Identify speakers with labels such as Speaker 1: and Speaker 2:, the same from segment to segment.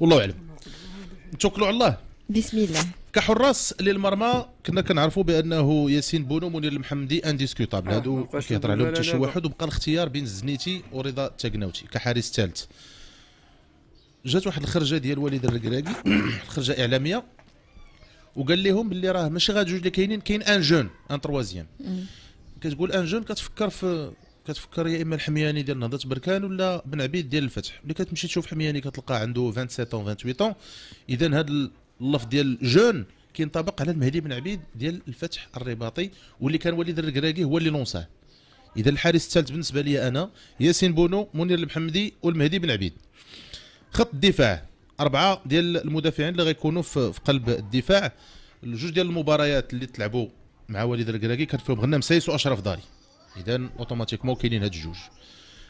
Speaker 1: والله اعلم نتوكلوا على الله بسم الله كحراس للمرمى كنا كنعرفوا بانه ياسين بونو منير المحمدي انديسكوتابل آه، هادو كيهضر عليهم حتى شي واحد وبقى الاختيار بين الزنيتي ورضا تاكناوتي كحارس ثالث جات واحد الخرجه ديال وليد الركراكي خرجه اعلاميه وقال لهم باللي راه ماشي غير جوج اللي كاينين كاين ان جون ان تروازيام كتقول ان جون كتفكر في كتفكر يا اما الحمياني ديال نهضه بركان ولا بن عبيد ديال الفتح ملي كتمشي تشوف حمياني كتلقى عنده 27 اون 28 اون اذا هذا اللفظ ديال جون كينطبق على المهدي بن عبيد ديال الفتح الرباطي واللي كان وليد الركراكي هو اللي لونصاه اذا الحارس الثالث بالنسبه لي انا ياسين بونو منير المحمدي والمهدي بن عبيد خط الدفاع اربعه ديال المدافعين اللي غيكونوا في قلب الدفاع الجوج ديال المباريات اللي تلعبوا مع وليد الركراكي كان فيهم غنام سايس واشرف داري اذا اوتوماتيكمون كاينين هاد الجوج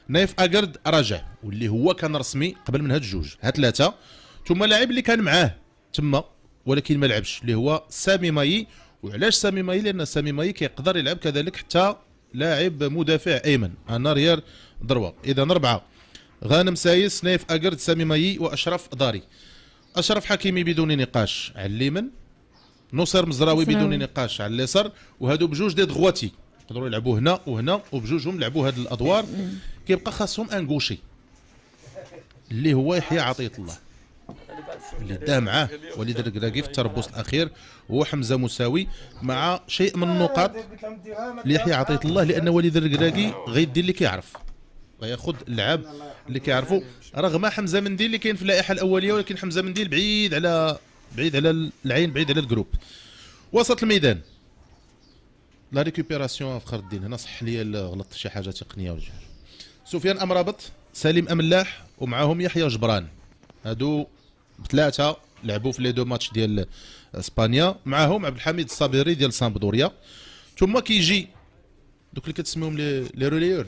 Speaker 1: نايف اغارد رجع واللي هو كان رسمي قبل من هاد الجوج هاد ثلاثه ثم لاعب اللي كان معاه تما ولكن ما لعبش اللي هو سامي ماي وعلاش سامي ماي لان سامي ماي كيقدر يلعب كذلك حتى لاعب مدافع ايمن انا ريال دروا اذا اربعه غانم سايس نايف اغارد سامي ماي واشرف داري اشرف حكيمي بدون نقاش على اليمين نصر مزراوي بدون نقاش على اليسار وهادو بجوج دي دغواتي يقدروا يلعبوا هنا وهنا وبجوجهم لعبوا هاد الادوار كيبقى خاصهم ان غوشي اللي هو يحيى عطيه الله اللي دا معاه وليد الركراكي في التربص الاخير هو حمزه مساوي مع شيء من النقاط ليحيى عطيه الله لان وليد الركراكي غيدير اللي كيعرف غياخذ اللعاب اللي كيعرفوا رغم حمزه منديل اللي كاين في اللائحه الاوليه ولكن حمزه منديل بعيد على بعيد على العين بعيد على الجروب وسط الميدان لا ريكوبيراسيون فخر الدين هنا صح لي غلطت شي حاجه تقنيه وجهر سفيان امرابط سليم املاح ومعاهم يحيى جبران هادو ثلاثه لعبوا في لي دو ماتش ديال اسبانيا معاهم عبد الحميد الصابري ديال سامبدوريا ثم كيجي دوك اللي كتسميهم لي لي روليور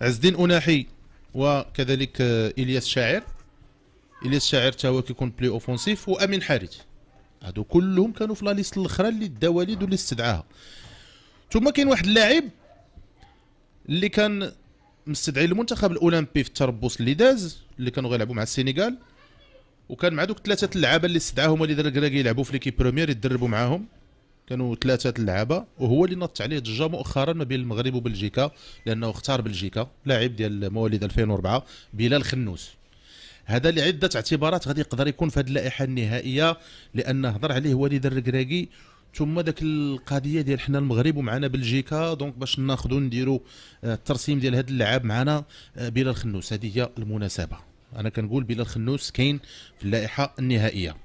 Speaker 1: عز الدين اناحي وكذلك الياس شاعر الياس شاعر حتى هو كيكون بلي اوفونسيف وامين حارث هادو كلهم كانوا في لا ليست الاخرى اللي داوا واليد واللي استدعاها ثم كاين واحد اللاعب اللي كان مستدعي المنتخب الاولمبي في التربص اللي داز اللي كانوا غيلعبوا مع السنغال وكان مع دوك ثلاثه اللعابه اللي استدعاهم وليد الكراكي يلعبوا في ليكيب بريمير يتدربوا معاهم كانوا ثلاثه اللعابه وهو اللي نط عليه ضجه مؤخرا ما بين المغرب وبلجيكا لانه اختار بلجيكا لاعب ديال مواليد 2004 بلال خنوس هذا لعده اعتبارات غادي يقدر يكون في هذه اللائحه النهائيه لان هضر عليه وليد الركراكي ثم داك القضيه ديال حنا المغرب ومعنا بلجيكا دونك باش ناخذوا نديروا آه، الترسيم ديال هذا اللعاب معنا آه، بلال خنوس هذه هي المناسبه انا كنقول بلال خنوس كاين في اللائحه النهائيه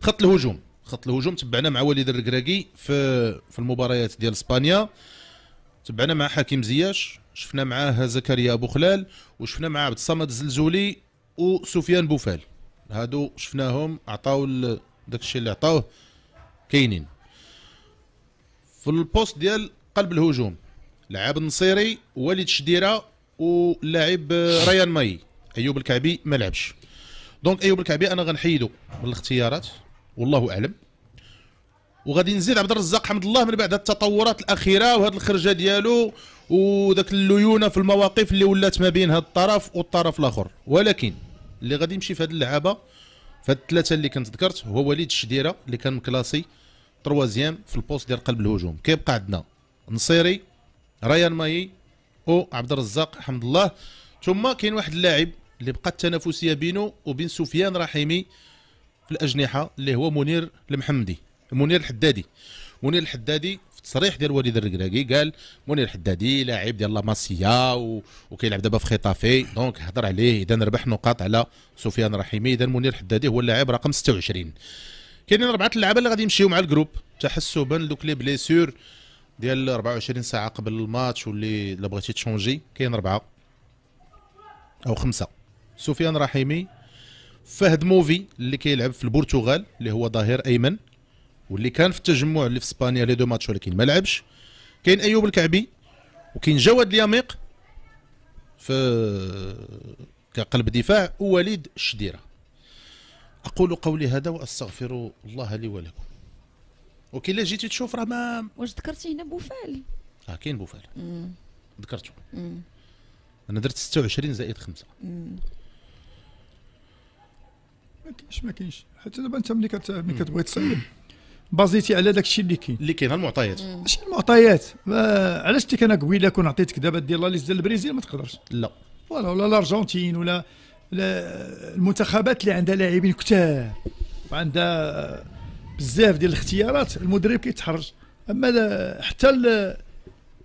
Speaker 1: خط الهجوم خط الهجوم تبعنا مع وليد الركراكي في في المباريات ديال اسبانيا تبعنا مع حكيم زياش شفنا معاه زكريا ابو خلال وشفنا مع عبد الصمد الزلزولي وسفيان بوفال هادو شفناهم عطاو داك الشيء اللي عطاوه كاينين في البوست ديال قلب الهجوم لعاب النصيري وليد شديره ولاعب ريان ماي ايوب الكعبي ما لعبش دونك ايوب الكعبي انا غنحيدو من الاختيارات والله اعلم وغادي نزيد عبد الرزاق حمد الله من بعد التطورات الاخيره وهاد الخرجه ديالو وذاك الليونه في المواقف اللي ولات ما بين هاد الطرف والطرف الاخر ولكن اللي غادي يمشي في هاد اللعابه فهاد الثلاثه اللي كنت ذكرت هو وليد الشديره اللي كان مكلاسي تروازيام في البوست ديال قلب الهجوم كيبقى عندنا نصيري ريان ماي او عبد الرزاق حمد الله ثم كاين واحد اللاعب اللي بقى التنافسيه بينه وبين سفيان رحيمي في الاجنحه اللي هو منير المحمدي منير الحدادي منير الحدادي تصريح ديال وليد الركراكي قال منير الحدادي لاعب ديال لاماسيا ماسيا وكيلعب دابا في خيطافي دونك هضر عليه اذا ربح نقاط على سفيان الرحيمي اذا منير الحدادي هو اللاعب رقم 26 كاينين اربعه اللعابه اللي غادي يمشيو مع الجروب تحسبا لدوك لي بليسور ديال 24 ساعه قبل الماتش واللي الا بغيتي تشونجي كاين اربعه او خمسه سفيان رحيمي فهد موفي اللي كيلعب في البرتغال اللي هو ظهير ايمن واللي كان في التجمع اللي في اسبانيا لي دو ماتش ولكن ما لعبش كاين ايوب الكعبي وكاين جواد اليميق في كقلب دفاع ووليد الشديره اقول قولي هذا واستغفر الله لي ولكم وكي لا جيتي تشوف راه ما
Speaker 2: واش ذكرتي هنا بوفال
Speaker 1: اه كاين بوفال ذكرته انا درت 26 زائد 5
Speaker 2: ما كاينش ما كاينش حتى دابا انت ملي كتبغي تصيب بازيتي على داك الشيء اللي كاين اللي كاين المعطيات ماشي المعطيات علاش قلت لك انا قبيله كون عطيتك دابا دير لا ليست ديال البرازيل ما تقدرش لا فوالا ولا الارجنتين ولا المنتخبات اللي عندها لاعبين كثار وعندها بزاف ديال الاختيارات المدرب كيتحرج اما حتى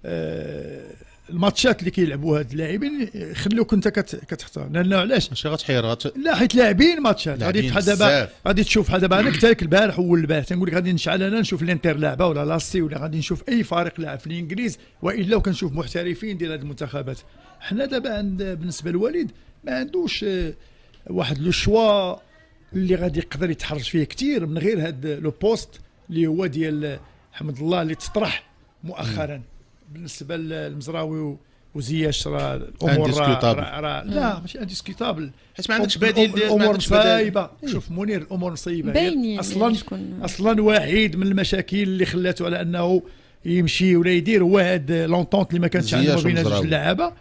Speaker 2: آه، الماتشات اللي كيلعبوا هاد اللاعبين خلوك انت كتختار لان علاش ماشي غتحير لا حيت لاعبين ماتشات غادي تحدا دابا غادي تشوف بحال دابا انا كنت البارح اول البارح تنقول لك غادي نشعل انا نشوف الانتر لاعبه ولا لاسي ولا غادي نشوف اي فريق لاعب في الانجليز والا وكنشوف محترفين ديال هاد المنتخبات حنا دابا عند بالنسبه للوليد ما عندوش آه، واحد لو شوا اللي غادي يقدر يتحرج فيه كثير من غير هاد لو بوست اللي هو ديال حمد الله اللي تطرح مؤخرا بالنسبه للمزراوي وزياش راه الامور راه لا ماشي انديسكوتابل حيت ما عندكش بديل الامور صايبه إيه. شوف منير الامور صايبه يعني اصلا اصلا واحد من المشاكل اللي خلاته على انه يمشي ولا يدير هو هاد لونتونت اللي ما كانتش عندنا بين جوج اللعابه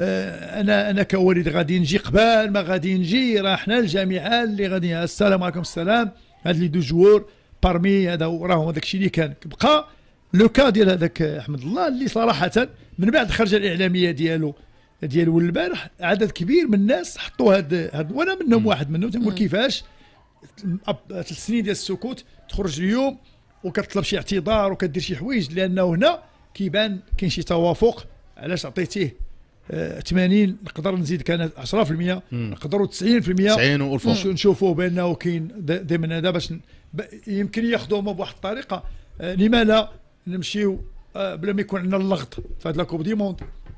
Speaker 2: آه، انا انا كوالد غادي نجي قبل ما غادي نجي راه حنا الجامعه اللي غادي السلام عليكم السلام هاد لي دو جوور بارمي هذا راهم هذاك الشيء اللي كان بقى لو كا ديال هذاك احمد الله اللي صراحه من بعد الخرجه الاعلاميه ديالو ديال البارح عدد كبير من الناس حطوا هاد, هاد وانا منهم واحد منهم تنقول كيفاش ثلاث سنين ديال السكوت تخرج اليوم وكتطلب شي اعتذار وكدير شي حوايج لانه هنا كيبان كاين شي توافق علاش عطيتيه 80 آه، نقدر نزيد كان 10% نقدروا 90% 90 و نشوفوا بانه كاين ضمن هذا باش يمكن ياخذوهم بواحد الطريقه آه، لما لا نمشيو آه، بلا ما يكون عندنا اللغط في هذا لاكوب دي موند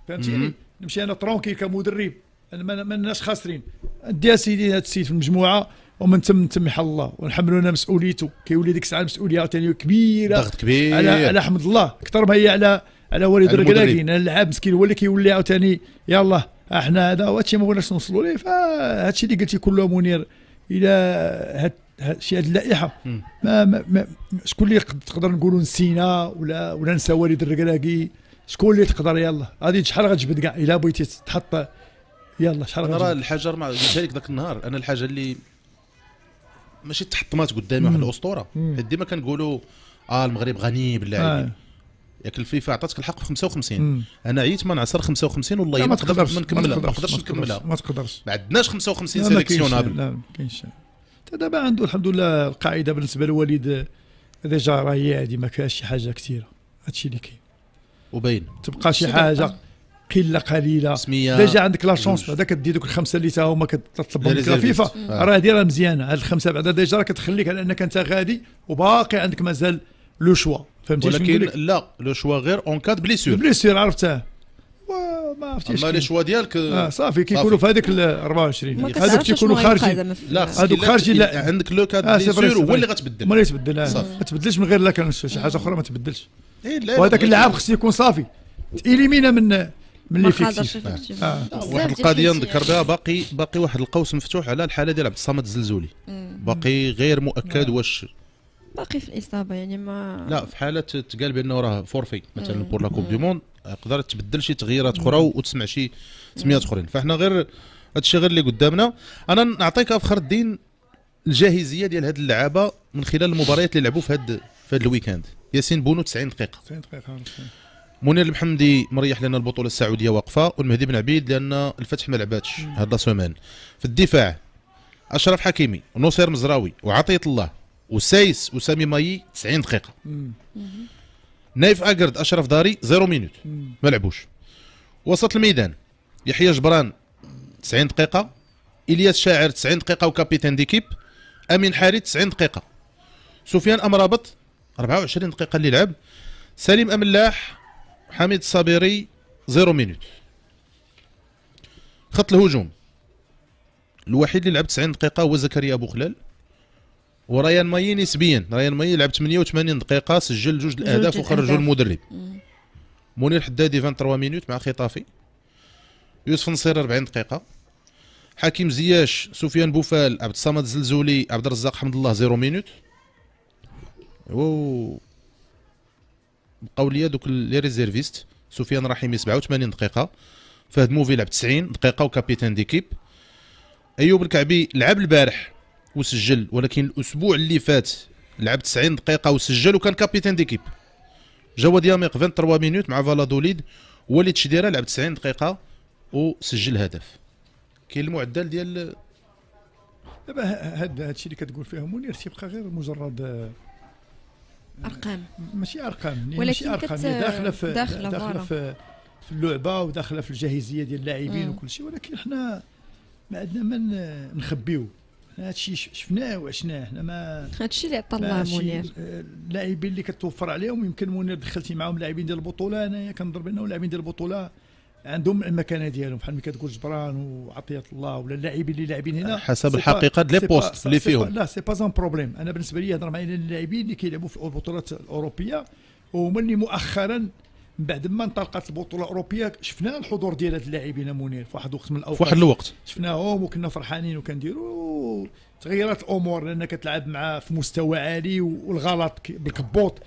Speaker 2: فهمتيني نمشي انا ترونكيل كمدرب انا ما ناس خاسرين ادي سيدي هذا السيد في المجموعه ومن تم تم يحل الله ونحملوا لنا مسؤوليته كيولي ديك الساعه المسؤوليه ثاني كبيره ضغط كبير على على حمد الله اكثر ما هي على على وليد الركلاكين اللاعب مسكين هو اللي كيولي عاوتاني يلا احنا آه، هذا وهادشي ما بغيناش نوصلوا ليه فهادشي اللي قلتي كله منير الى هاد هادشي هاد اللائحه ما, ما, ما شكون اللي تقدر نقولوا نسينا ولا ولا نسى وليد الركراكي شكون اللي تقدر يلا غادي شحال غتجبد كاع الا بغيتي تحط يلا شحال غادي راه
Speaker 1: الحجر ما قلتها لك ذاك النهار انا الحاجه اللي ماشي تحطمات قدامي واحد الاسطوره حيت ديما كنقولوا اه المغرب غني باللاعبين آه. ياك الفيفا عطاتك الحق في 55 مم. انا عييت ما نعصر
Speaker 2: 55 والله ما, تقدرش ما نكملها ما نقدرش نكملها ما تقدرش ما عندناش 55 سيليكسيونابل لا ما كاينش دابا عنده الحمد لله القاعده بالنسبه للوالد ديجا راهي هادي ما كاينش شي حاجه كثيره هادشي اللي كاين وباين تبقى شي حاجه قله قليله ديجا عندك لا شونس بعدا كدي دوك الخمسه اللي تا هما كتطلبهم الفيفا راه هادي راه مزيانه هاد الخمسه بعدا ديجا راه كتخليك على انك انت غادي وباقي عندك مازال لو شوا فهمتي ولكن لا لو شوا غير اون كاد بليسور بليسور عرفتها
Speaker 1: ما عرفتيش اما لي شوا ديالك اه صافي كيكونوا في
Speaker 2: ال 24 هذوك تيكونوا خارجين لا هذوك خارجين لا
Speaker 1: عندك لو كاد آه، سير هو اللي غتبدل
Speaker 2: ما آه. ما تبدلش من غير لا كان شي حاجه اخرى ما تبدلش إيه، وهذاك اللاعب خص يكون صافي تيليمينا من من لي فيكتيف آه. واحد القضيه نذكر بها
Speaker 1: باقي باقي واحد القوس مفتوح على الحاله ديال عبد الصمد الزلزولي باقي غير مؤكد واش باقي في الاصابه يعني ما لا في حاله تقال بانه راه فورفي مثلا بور لا كوب دي موند يقدر تبدل شي تغييرات اخرى وتسمع شي سميات اخرين فاحنا غير هادشي غير اللي قدامنا انا نعطيك افخر الدين الجاهزيه ديال هاد اللعابه من خلال المباريات اللي لعبوا في هاد في هاد الويكاند ياسين بونو 90 دقيقه 90 دقيقه منير المحمدي مريح لان البطوله السعوديه واقفه والمهدي بن عبيد لان الفتح ما لعباتش هاد لا سومان في الدفاع اشرف حكيمي ونصير مزراوي وعطيه الله وسايس وسامي مايي 90 دقيقه نايف اقرد اشرف داري زيرو مينوت ما لعبوش وسط الميدان يحيى جبران 90 دقيقه الياس شاعر 90 دقيقه وكابيتان ديكيب امين حارث 90 دقيقه سفيان امرابط 24 دقيقه اللي لعب سليم املاح حميد الصابري زيرو مينوت خط الهجوم الوحيد اللي لعب 90 دقيقه هو زكريا ابو خلال وريان ماي نسبيا ريان ماي لعب 88 دقيقه سجل جوج الاهداف وخرجوا المدرب منير حدادي 23 مينوت مع خطافي يوسف نصير 40 دقيقه حكيم زياش سفيان بوفال عبد الصمد زلزولي عبد الرزاق حمد الله 0 مينوت و بقاو ليا دوك لي ريزيرفيست سفيان رحيمي 87 دقيقه فهد موفي لعب 90 دقيقه وكابيتان ديكيب ايوب الكعبي لعب البارح وسجل ولكن الاسبوع اللي فات لعب 90 دقيقه وسجل وكان كابيتان ديكيب جوا دياميق 23 مينوت مع فالادوليد وليد شديره لعب 90 دقيقه وسجل هدف كاين المعدل ديال
Speaker 2: دابا هذا الشيء اللي كتقول فيه منير تيبقى غير مجرد آه، ارقام ماشي ارقام يعني ولكن ماشي ارقام كت... يعني داخله في داخله, داخلة في, في اللعبه وداخله في الجاهزيه ديال اللاعبين وكل شيء ولكن حنا ما عندنا ما نخبيو هادشي شفناه وعشناه حنا ما هادشي اللي عطى الله منير آه، اللاعبين اللي كتوفر عليهم يمكن منير دخلتي معاهم لاعبين ديال البطوله انايا كنضرب بانه اللاعبين ديال البطوله عندهم المكانه ديالهم بحال ملي كتقول جبران وعطيه الله ولا اللاعبين اللي لاعبين هنا حسب الحقيقه لي بوست اللي فيهم لا سي با زون بروبليم انا بالنسبه لي هضر معايا اللاعبين اللي كيلعبوا في البطولات الاوروبيه وهما اللي مؤخرا من بعد ما انطلقت البطوله الاوروبيه شفنا الحضور ديال هاد اللاعبين منير في واحد الوقت من الاوقات في واحد الوقت شفناهم وكنا فرحانين وكنديروا تغيرت الامور لان كتلعب مع في مستوى عالي والغلط بالكبوط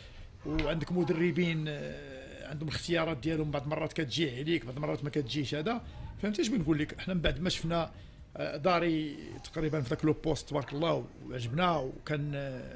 Speaker 2: وعندك مدربين آه، عندهم الاختيارات ديالهم بعض المرات كتجي عليك بعض المرات ما كتجيش هذا فهمتي اش بنقول لك احنا من بعد ما شفنا آه، داري تقريبا في ذاك لو بوست تبارك الله وعجبنا وكان آه،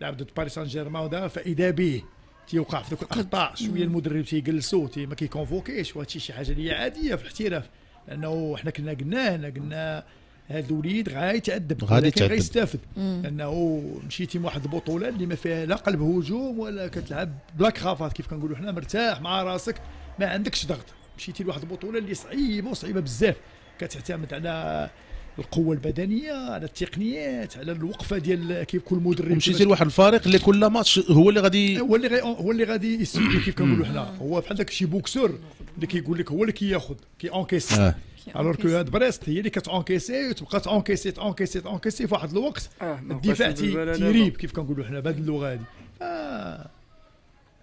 Speaker 2: لعب ضد باريس سان جيرمان فاذا به تيوقع في ذوك الاخطاء شويه المدرب تيجلسو تي ما كيكونفوكيش وهادشي شي حاجه اللي عاديه في الاحتراف لانه حنا كنا قلناه هنا قلنا هذا الوليد غايتعذب غادي يتعذب غادي يستافد لانه مشيتي من واحد البطوله اللي ما فيها لا قلب هجوم ولا كتلعب بلا كرافات كيف كنقولوا حنا مرتاح مع راسك ما عندكش ضغط مشيتي لواحد البطوله اللي صعيبه وصعيبه بزاف كتعتمد على القوه البدنيه على التقنيات على الوقفه ديال كيف كل مدرب مشيتي لواحد الفريق اللي كل ماتش هو اللي غادي هو اللي غي... هو اللي غادي يسمي كيف كنقولوا حنا هو بحال داك شي بوكسور اللي كيقول لك هو اللي كياخذ كي اونكيس آه. الوغ كو هاد بريست هي اللي كتونكيسي وتبقى تونكيسي تونكيسي تونكيسي في واحد الوقت آه، الدفاع تيريب كيف كنقولوا حنا بهذه اللغه هذه آه.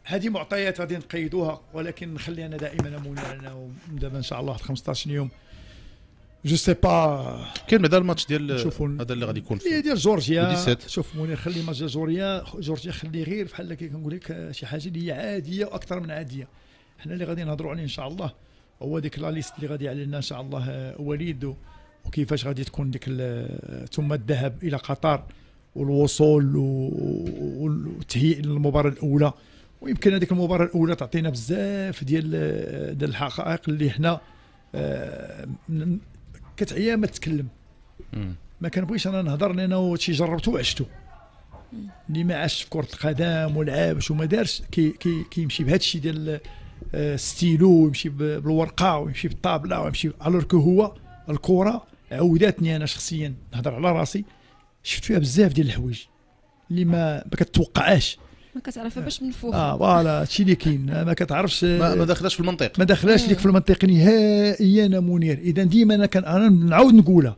Speaker 2: هذه معطيات غادي نقيدوها ولكن انا دائما منيرنا دابا ان شاء الله 15 يوم جو سي با كان بعدا الماتش ديال هذا اللي غادي يكون فيه ديال جورجيا شوف منير خلي ماتش ديال جورجيا جورجيا خلي غير بحال كي كنقول لك آه، شي حاجه اللي هي عاديه واكثر من عاديه حنا اللي غادي نهضروا عليه ان شاء الله هو ديك لا ليست اللي غادي يعلن ان شاء الله آه، وليد وكيفاش غادي تكون ديك آه، ثم الذهاب الى قطر والوصول والتهيئ للمباراه الاولى ويمكن هذيك المباراه الاولى تعطينا بزاف ديال الحقائق اللي حنا كتعيا ما تتكلم ما كنبغيش انا نهضر لانه هادشي جربته وعشته اللي ما عاش في كره القدم ولعبش وما دارش كي كي كيمشي بهذا الشيء ديال آه، ستيلو ويمشي بالورقه ويمشي بالطابله ويمشي كو هو الكره عوداتني انا شخصيا نهضر على راسي شفت فيها بزاف ديال الحوايج اللي ما ما ما باش من فوق اه فوالا هادشي اللي كاين ما كتعرفش ما, داخلاش في المنطق ما داخلاش ليك في المنطق نهائيا منير اذا ديما انا كان انا نعاود نقولها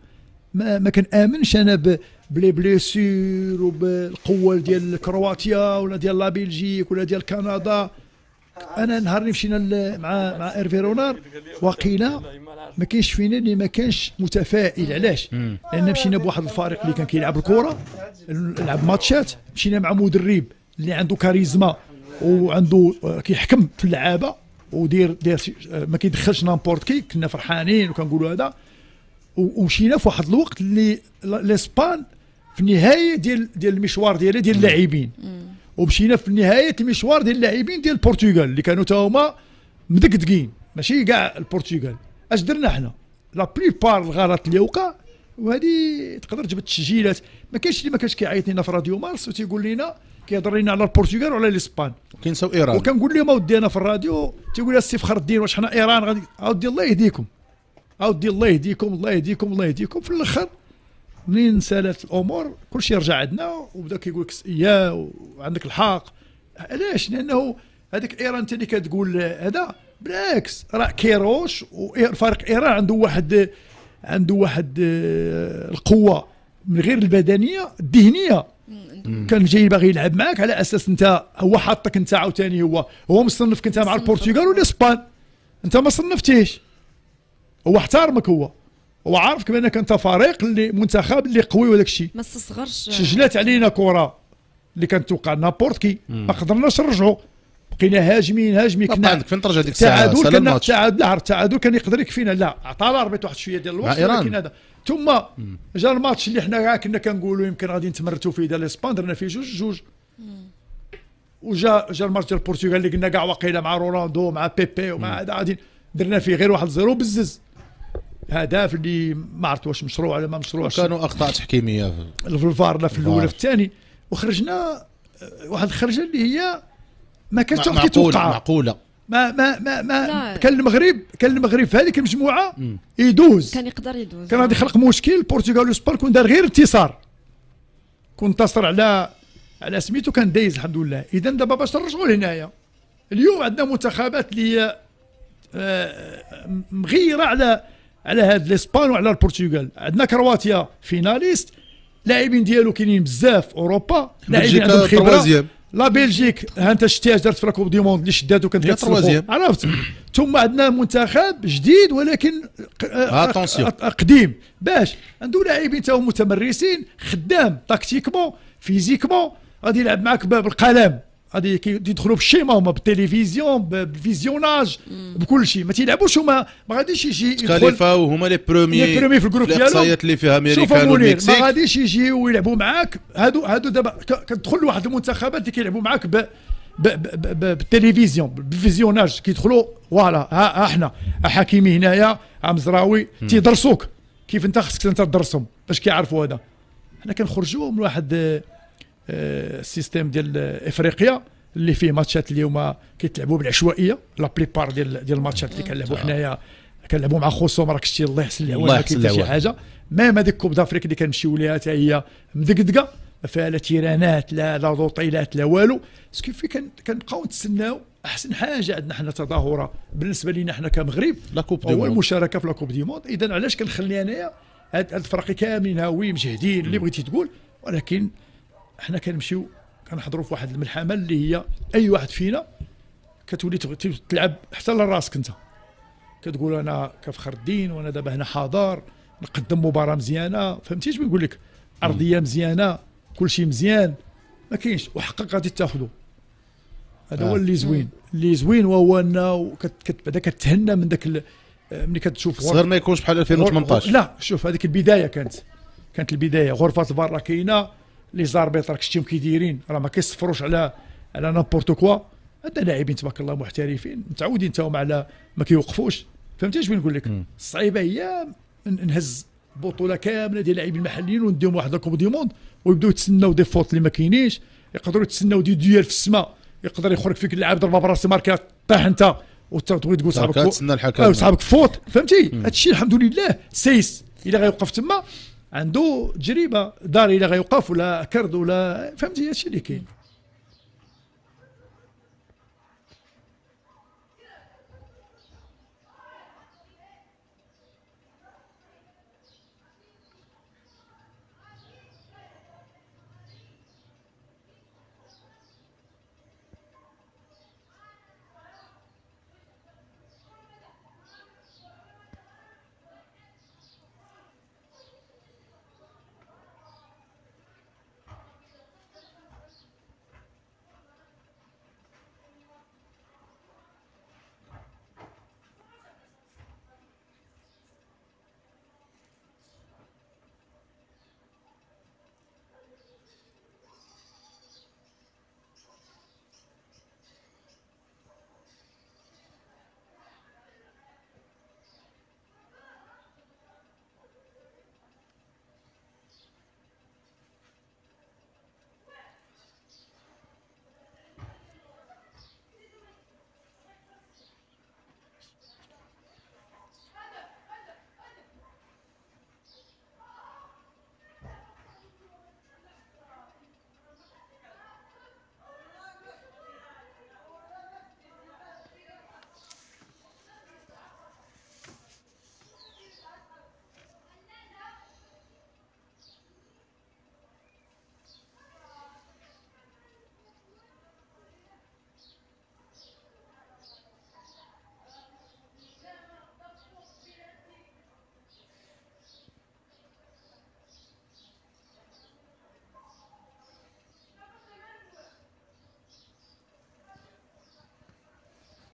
Speaker 2: ما, ما كنامنش انا ب... بلي بليسير وبالقوه ديال كرواتيا ولا ديال لا بلجيك ولا ديال كندا انا نهار اللي مشينا مع مع ايرفي رونار وقيله ما كاينش فينا اللي ما كانش متفائل علاش لان مشينا بواحد الفريق اللي كان كيلعب الكره لعب ماتشات مشينا مع مدرب اللي عنده كاريزما وعنده آه، كيحكم في اللعابه ودير دير آه، ما كيدخلش نامبورت كي كنا فرحانين وكنقولوا هذا ومشينا في واحد الوقت اللي لاسبان في النهايه ديال ديال المشوار ديالها ديال اللاعبين ومشينا في نهايه المشوار ديال اللاعبين ديال البرتغال اللي كانوا تا هما مدقدقين ماشي كاع البرتغال اش درنا حنا لا بلي بار الغلط اللي وقع وهذه تقدر تجبد التسجيلات ما كاينش اللي ما كانش كيعيط لنا في راديو مارس وتيقول لنا كيهضر لنا على البرتغال وعلى الاسبان وكينساو ايران وكنقول لهم اودي انا في الراديو تيقول لي السي فخر الدين واش حنا ايران غادي اودي الله يهديكم اودي الله يهديكم الله يهديكم الله يهديكم في الاخر منين سالت الامور كلشي رجع عندنا وبدا كيقول لك يا وعندك الحق علاش لانه هذيك ايران اللي كتقول هذا بالعكس راه كيروش وفريق ايران عنده واحد عنده واحد آه، القوه من غير البدنيه الذهنيه كان جاي باغي يلعب معاك على اساس انت هو حاطك انت عاوتاني هو هو مصنفك انت مع البرتغال ولا اسبان انت ما صنفتيش هو احترمك هو هو عارفك بانك انت فريق اللي منتخب اللي قوي وداك الشيء
Speaker 1: ما استصغرش سجلات
Speaker 2: علينا كره اللي كانت توقع نابورتكي ما قدرناش نرجعوا بقينا هاجمين هاجمين كنا عندك فين ترجع ديك الساعه تعادل كان تعادل كان يقدر يكفينا لا عطى الاربيط واحد شويه ديال الوقت ولكن هذا ثم جا الماتش اللي حنا كنا كنقولوا يمكن غادي نتمرتوا فيه ديال اسبان درنا فيه جوج جوج وجا جا الماتش ديال البرتغال اللي قلنا كاع واقيلا مع رونالدو مع بيبي ومع هذا غادي درنا فيه غير واحد زيرو بزز هدف اللي ما عرفت واش مشروع ولا ما مشروعش كانوا اخطاء تحكيميه في الفار لا في الاول في الثاني وخرجنا واحد الخرجه اللي هي ما كانش تعرف كي توقع معقوله ما ما ما, ما كان المغرب كان المغرب في هذيك المجموعه يدوز كان يقدر يدوز كان غادي يخلق مشكل البرتغال والسبار كون دار غير انتصار كون انتصر على على سميتو كان دايز الحمد لله اذا دابا باش نرجعوا لهنايا اليوم عندنا منتخبات اللي آه، مغيره على على هاد الاسبان وعلى البرتغال عندنا كرواتيا فيناليست لاعبين ديالو كاينين بزاف اوروبا لاعبين عندهم خبره لا بلجيك ها انت شتيها دارت في لاكوب دي موند اللي شدات وكانت كتسلخو عرفت ثم عندنا منتخب جديد ولكن قديم باش عنده لاعبين تاهم متمرسين خدام تاكتيكمون فيزيكمون غادي يلعب معك بالقلم غادي يدخلوا بالشيما هما بالتلفزيون بالفيزيوناج بكل شيء ما تيلعبوش هما ما غاديش يجي خليفة وهما لي برومي لي برومي في الجروب ديالهم الاقصايات اللي فيها امريكان والمكسيك ما غاديش يجيو ويلعبوا معاك هادو هادو دابا كتدخل لواحد المنتخبات اللي كيلعبوا معاك ب بالتلفزيون بالفيزيوناج كيدخلوا فوالا ها احنا حكيمي هنايا مزراوي تيدرسوك كيف انت خصك انت تدرسهم باش كيعرفوا هذا حنا كنخرجوا من واحد السيستيم آه، ديال افريقيا اللي فيه ماتشات اليوم كيتلعبوا بالعشوائيه لا بليبار ديال ديال الماتشات اللي كنلعبوا آه. حنايا كنلعبوا مع خصوم راك شتي الله يحسن العوان ما كاين شي حاجه ميم هذيك كوب دافريك اللي كنمشيو ليها حتى هي مدقدقه ما فيها لا تيرانات لا لا روطيلات لا والو سكي في كنبقاو نتسناو احسن حاجه عندنا حنا تظاهره بالنسبه لنا حنا كمغرب لا كوب دي هو المشاركه في لا كوب دي موند اذا علاش كنخلي انايا هاد الفرق كاملين هاوي مجهدين اللي بغيتي تقول ولكن حنا كنمشيو كنحضروا في واحد الملحمه اللي هي اي واحد فينا كتولي تلعب حتى لراسك انت كتقول انا كفخر الدين وانا دابا هنا حاضر نقدم مباراه مزيانه فهمتي اش بنقول لك ارضيه مزيانه كل شيء مزيان ما كاينش وحقك غادي تاخذه هذا هو آه. اللي زوين اللي زوين وهو انه بعدا كتهنى من داك آه، ملي كتشوف صغير ما يكونش بحال 2018 لا شوف هذيك البدايه كانت كانت البدايه غرفه الفار راه كاينه لي زاربيط راك شفتيهم كي دايرين راه ما كيصفروش على على نابورت كوا عندنا لاعبين تبارك الله محترفين متعودين تاهم على ما كيوقفوش فهمتي اش بنقول لك الصعيبه هي نهز بطوله كامله ديال اللاعبين المحليين ونديهم واحد الكوب دي موند ويبداو يتسناو دي فوت اللي ما كاينينش يقدروا يتسناو دي ديال في السماء يقدر يخرج فيك اللاعب ضربه براس ماركه طاح انت وتبغي تقول صاحبك تسنى الحكم آه، صاحبك فوت فهمتي هادشي الحمد لله سايس الا غيوقف تما عنده تجربه دار الى غيوقف ولا كرد ولا فهمتي هادشي اللي كاين